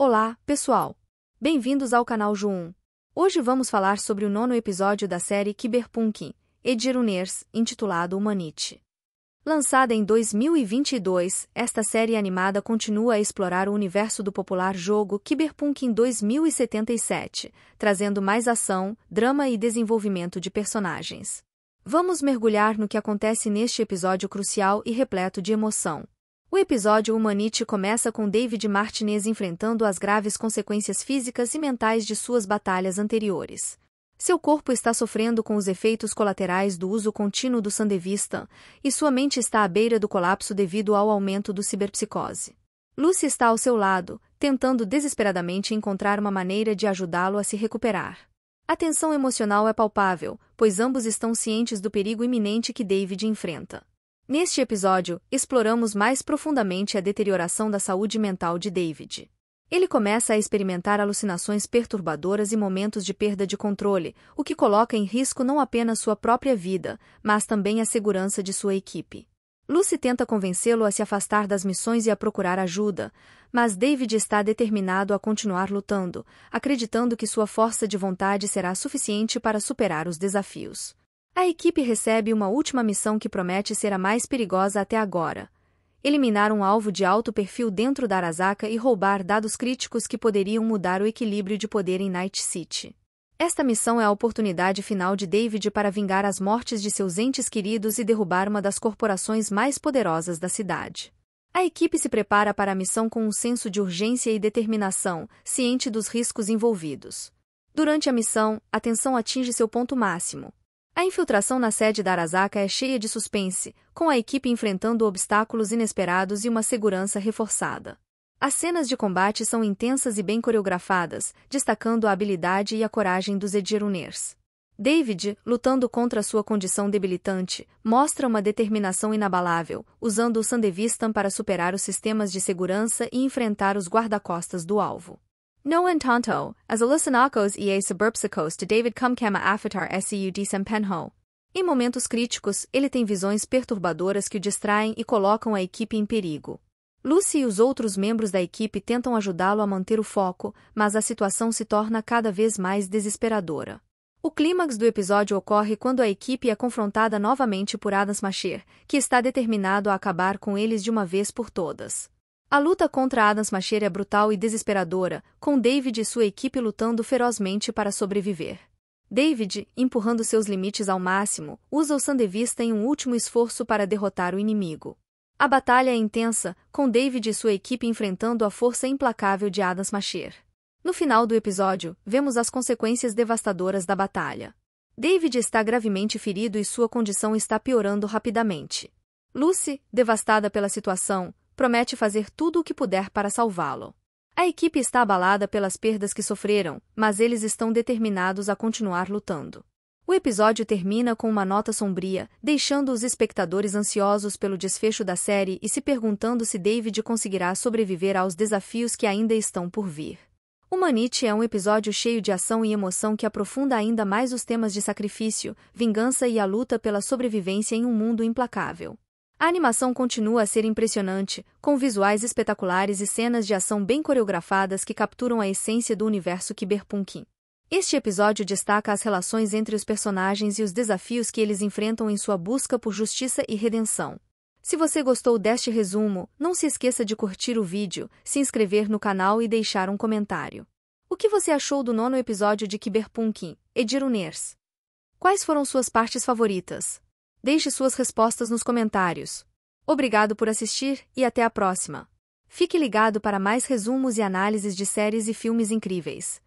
Olá, pessoal! Bem-vindos ao canal Ju1. Hoje vamos falar sobre o nono episódio da série Cyberpunk, Ediruners, intitulado Humanite. Lançada em 2022, esta série animada continua a explorar o universo do popular jogo Cyberpunk em 2077, trazendo mais ação, drama e desenvolvimento de personagens. Vamos mergulhar no que acontece neste episódio crucial e repleto de emoção. O episódio Humanite começa com David Martinez enfrentando as graves consequências físicas e mentais de suas batalhas anteriores. Seu corpo está sofrendo com os efeitos colaterais do uso contínuo do sandevistan, e sua mente está à beira do colapso devido ao aumento do ciberpsicose. Lucy está ao seu lado, tentando desesperadamente encontrar uma maneira de ajudá-lo a se recuperar. A tensão emocional é palpável, pois ambos estão cientes do perigo iminente que David enfrenta. Neste episódio, exploramos mais profundamente a deterioração da saúde mental de David. Ele começa a experimentar alucinações perturbadoras e momentos de perda de controle, o que coloca em risco não apenas sua própria vida, mas também a segurança de sua equipe. Lucy tenta convencê-lo a se afastar das missões e a procurar ajuda, mas David está determinado a continuar lutando, acreditando que sua força de vontade será suficiente para superar os desafios. A equipe recebe uma última missão que promete ser a mais perigosa até agora. Eliminar um alvo de alto perfil dentro da Arasaka e roubar dados críticos que poderiam mudar o equilíbrio de poder em Night City. Esta missão é a oportunidade final de David para vingar as mortes de seus entes queridos e derrubar uma das corporações mais poderosas da cidade. A equipe se prepara para a missão com um senso de urgência e determinação, ciente dos riscos envolvidos. Durante a missão, a tensão atinge seu ponto máximo, a infiltração na sede da Arasaka é cheia de suspense, com a equipe enfrentando obstáculos inesperados e uma segurança reforçada. As cenas de combate são intensas e bem coreografadas, destacando a habilidade e a coragem dos Edgeruners. David, lutando contra sua condição debilitante, mostra uma determinação inabalável, usando o Sandevistan para superar os sistemas de segurança e enfrentar os guarda-costas do alvo. No entanto, as alucinacos e a suburbsicos de David Cumkema Afitar S.U. desempenho. Em momentos críticos, ele tem visões perturbadoras que o distraem e colocam a equipe em perigo. Lucy e os outros membros da equipe tentam ajudá-lo a manter o foco, mas a situação se torna cada vez mais desesperadora. O clímax do episódio ocorre quando a equipe é confrontada novamente por Adams Macher, que está determinado a acabar com eles de uma vez por todas. A luta contra Adams Machete é brutal e desesperadora, com David e sua equipe lutando ferozmente para sobreviver. David, empurrando seus limites ao máximo, usa o Sandevista em um último esforço para derrotar o inimigo. A batalha é intensa, com David e sua equipe enfrentando a força implacável de Adams Machete. No final do episódio, vemos as consequências devastadoras da batalha. David está gravemente ferido e sua condição está piorando rapidamente. Lucy, devastada pela situação, promete fazer tudo o que puder para salvá-lo. A equipe está abalada pelas perdas que sofreram, mas eles estão determinados a continuar lutando. O episódio termina com uma nota sombria, deixando os espectadores ansiosos pelo desfecho da série e se perguntando se David conseguirá sobreviver aos desafios que ainda estão por vir. O Manite é um episódio cheio de ação e emoção que aprofunda ainda mais os temas de sacrifício, vingança e a luta pela sobrevivência em um mundo implacável. A animação continua a ser impressionante, com visuais espetaculares e cenas de ação bem coreografadas que capturam a essência do universo cyberpunkin. Este episódio destaca as relações entre os personagens e os desafios que eles enfrentam em sua busca por justiça e redenção. Se você gostou deste resumo, não se esqueça de curtir o vídeo, se inscrever no canal e deixar um comentário. O que você achou do nono episódio de Edir Ediruners? Quais foram suas partes favoritas? Deixe suas respostas nos comentários. Obrigado por assistir e até a próxima. Fique ligado para mais resumos e análises de séries e filmes incríveis.